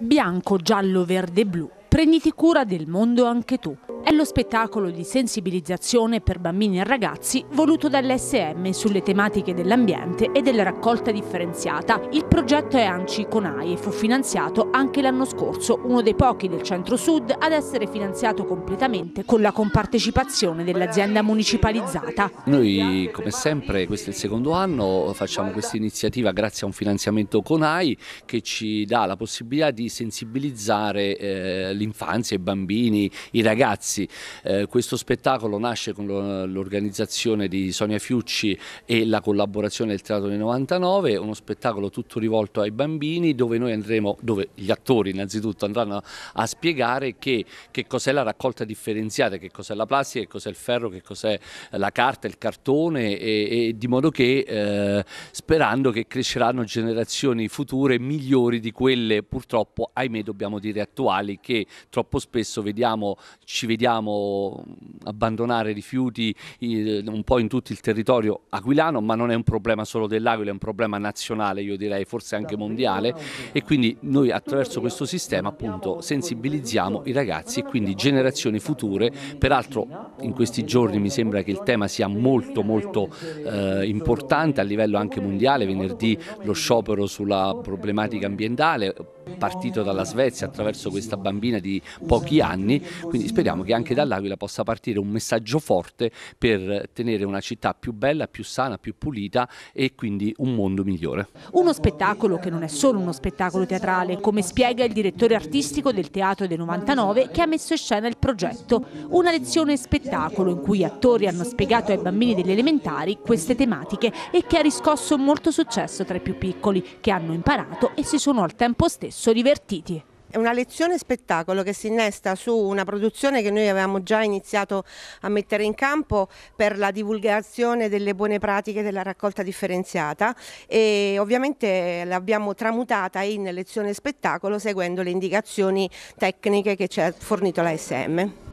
bianco, giallo, verde, blu. Prenditi cura del mondo anche tu è lo spettacolo di sensibilizzazione per bambini e ragazzi voluto dall'SM sulle tematiche dell'ambiente e della raccolta differenziata. Il progetto è ANCI con AIE e fu finanziato anche l'anno scorso, uno dei pochi del centro-sud ad essere finanziato completamente con la compartecipazione dell'azienda municipalizzata. Noi come sempre, questo è il secondo anno, facciamo questa iniziativa grazie a un finanziamento con AIE che ci dà la possibilità di sensibilizzare eh, l'infanzia, i bambini, i ragazzi eh, questo spettacolo nasce con l'organizzazione di Sonia Fiucci e la collaborazione del Teatro del 99, uno spettacolo tutto rivolto ai bambini dove noi andremo, dove gli attori innanzitutto andranno a spiegare che, che cos'è la raccolta differenziata, che cos'è la plastica, che cos'è il ferro, che cos'è la carta, il cartone e, e di modo che eh, sperando che cresceranno generazioni future migliori di quelle purtroppo ahimè dobbiamo dire attuali che troppo spesso vediamo, ci vediamo dobbiamo abbandonare rifiuti un po' in tutto il territorio aquilano, ma non è un problema solo dell'Aquila, è un problema nazionale, io direi, forse anche mondiale e quindi noi attraverso questo sistema appunto sensibilizziamo i ragazzi e quindi generazioni future, peraltro in questi giorni mi sembra che il tema sia molto molto eh, importante a livello anche mondiale, venerdì lo sciopero sulla problematica ambientale partito dalla Svezia attraverso questa bambina di pochi anni, quindi speriamo che anche anche dall'Aquila possa partire un messaggio forte per tenere una città più bella, più sana, più pulita e quindi un mondo migliore. Uno spettacolo che non è solo uno spettacolo teatrale, come spiega il direttore artistico del Teatro del 99 che ha messo in scena il progetto, una lezione spettacolo in cui attori hanno spiegato ai bambini delle elementari queste tematiche e che ha riscosso molto successo tra i più piccoli che hanno imparato e si sono al tempo stesso divertiti. È una lezione spettacolo che si innesta su una produzione che noi avevamo già iniziato a mettere in campo per la divulgazione delle buone pratiche della raccolta differenziata e ovviamente l'abbiamo tramutata in lezione spettacolo seguendo le indicazioni tecniche che ci ha fornito la SM.